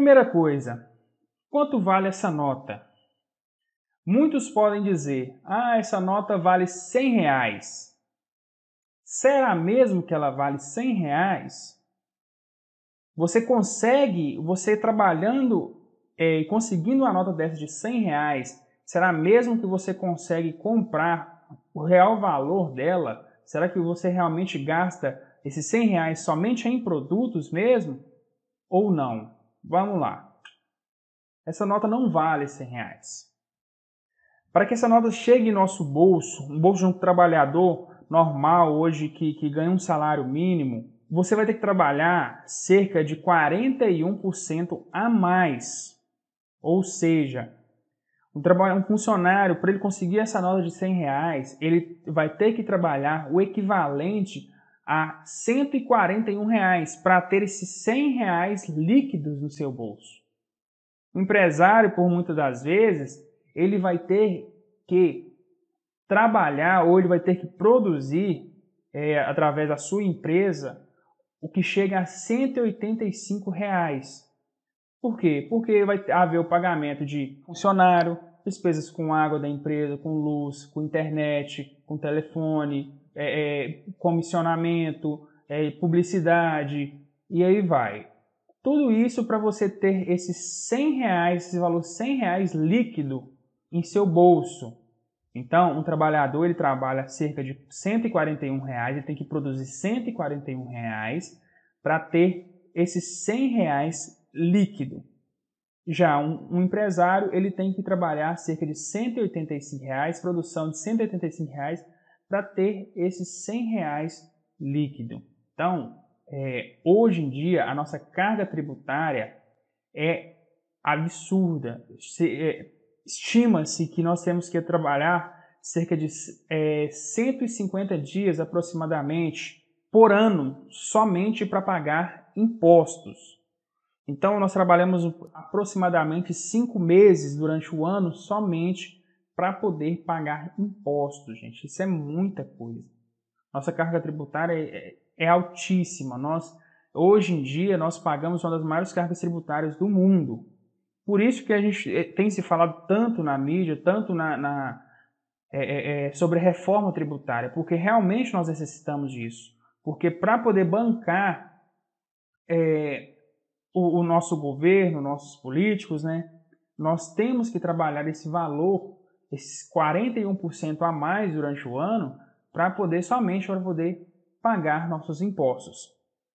Primeira coisa, quanto vale essa nota? Muitos podem dizer, ah, essa nota vale 100 reais. Será mesmo que ela vale 100 reais? Você consegue, você trabalhando é, e é, conseguindo uma nota dessa de 100 reais, será mesmo que você consegue comprar o real valor dela? Será que você realmente gasta esses 100 reais somente em produtos mesmo? Ou não? Vamos lá. Essa nota não vale 100 reais. Para que essa nota chegue em nosso bolso, um bolso de um trabalhador normal hoje que, que ganha um salário mínimo, você vai ter que trabalhar cerca de 41% a mais. Ou seja, um, um funcionário, para ele conseguir essa nota de 100 reais, ele vai ter que trabalhar o equivalente a 141 reais para ter esses 100 reais líquidos no seu bolso. O empresário, por muitas das vezes, ele vai ter que trabalhar ou ele vai ter que produzir é, através da sua empresa o que chega a 185 reais. Por quê? Porque vai haver o pagamento de funcionário, despesas com água da empresa, com luz, com internet, com telefone, é, é, comissionamento, é, publicidade, e aí vai. Tudo isso para você ter esses 100 reais, esse valor 100 reais líquido em seu bolso. Então, um trabalhador ele trabalha cerca de 141 reais, ele tem que produzir 141 reais para ter esses 100 reais líquido. Já um, um, empresário ele tem que trabalhar cerca de 185 reais, produção de 185 reais para ter esses 100 reais líquido. Então, é, hoje em dia, a nossa carga tributária é absurda. É, Estima-se que nós temos que trabalhar cerca de é, 150 dias aproximadamente por ano somente para pagar impostos. Então, nós trabalhamos aproximadamente cinco meses durante o ano somente para poder pagar impostos, gente. Isso é muita coisa. Nossa carga tributária é, é, é altíssima. Nós, hoje em dia, nós pagamos uma das maiores cargas tributárias do mundo. Por isso que a gente é, tem se falado tanto na mídia, tanto na, na é, é, é sobre reforma tributária, porque realmente nós necessitamos disso. Porque para poder bancar é, o, o, nosso governo, nossos políticos, né, nós temos que trabalhar esse valor esses 41% a mais durante o ano para poder somente para poder pagar nossos impostos.